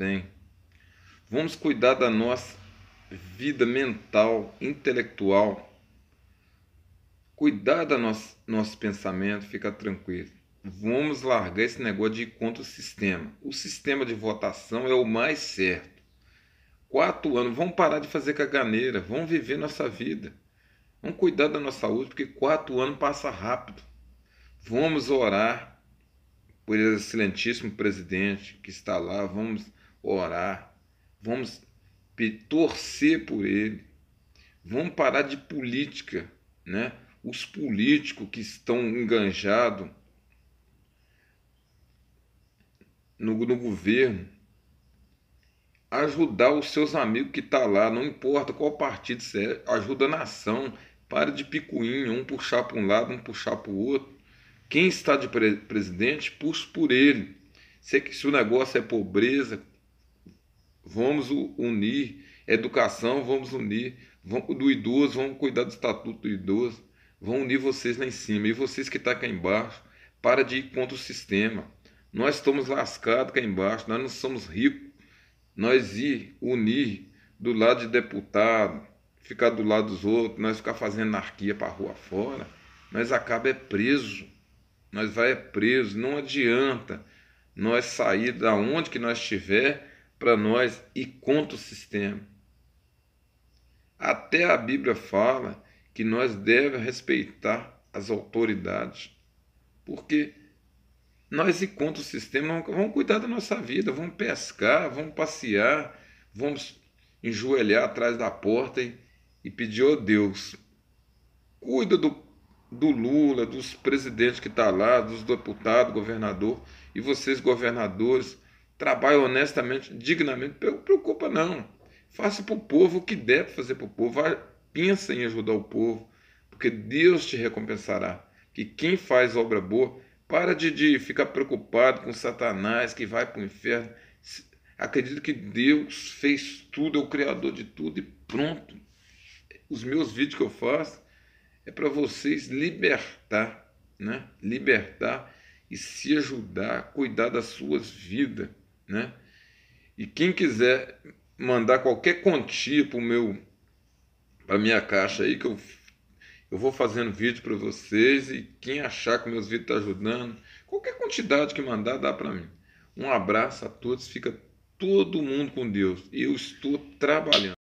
bem. Vamos cuidar da nossa vida mental, intelectual. Cuidar do nosso, nosso pensamento, fica tranquilo. Vamos largar esse negócio de ir contra o sistema. O sistema de votação é o mais certo. Quatro anos, vamos parar de fazer caganeira, vamos viver nossa vida. Vamos cuidar da nossa saúde, porque quatro anos passa rápido. Vamos orar por esse excelentíssimo presidente que está lá, vamos orar, vamos torcer por ele. Vamos parar de política, né? Os políticos que estão enganjados no, no governo, ajudar os seus amigos que estão tá lá, não importa qual partido você é, ajuda a nação. Para de picuinha, um puxar para um lado, um puxar para o outro. Quem está de pre presidente, puxa por ele. Se, se o negócio é pobreza, Vamos unir educação, vamos unir vamos, do idoso, vamos cuidar do estatuto do idoso, vão unir vocês lá em cima e vocês que estão tá cá embaixo, para de ir contra o sistema. Nós estamos lascados cá embaixo, nós não somos ricos. Nós ir unir do lado de deputado, ficar do lado dos outros, nós ficar fazendo anarquia para rua fora, nós acaba é preso. Nós vai é preso, não adianta nós sair da onde que nós estiver para nós e contra o sistema. Até a Bíblia fala que nós devemos respeitar as autoridades, porque nós e contra o sistema vamos cuidar da nossa vida, vamos pescar, vamos passear, vamos enjoelhar atrás da porta e, pedir ao oh Deus, cuida do, do Lula, dos presidentes que estão tá lá, dos deputados, governador, e vocês governadores, trabalhe honestamente, dignamente, preocupa não. Faça para o povo o que deve fazer para o povo. Pensa em ajudar o povo, porque Deus te recompensará. Que quem faz obra boa, para de, de ficar preocupado com Satanás que vai para o inferno. Acredito que Deus fez tudo, é o Criador de tudo e pronto. Os meus vídeos que eu faço é para vocês libertar, né? Libertar e se ajudar, cuidar das suas vidas né? E quem quiser mandar qualquer quantia para meu para minha caixa aí que eu eu vou fazendo vídeo para vocês e quem achar que meus vídeos tá ajudando, qualquer quantidade que mandar dá para mim. Um abraço a todos, fica todo mundo com Deus. Eu estou trabalhando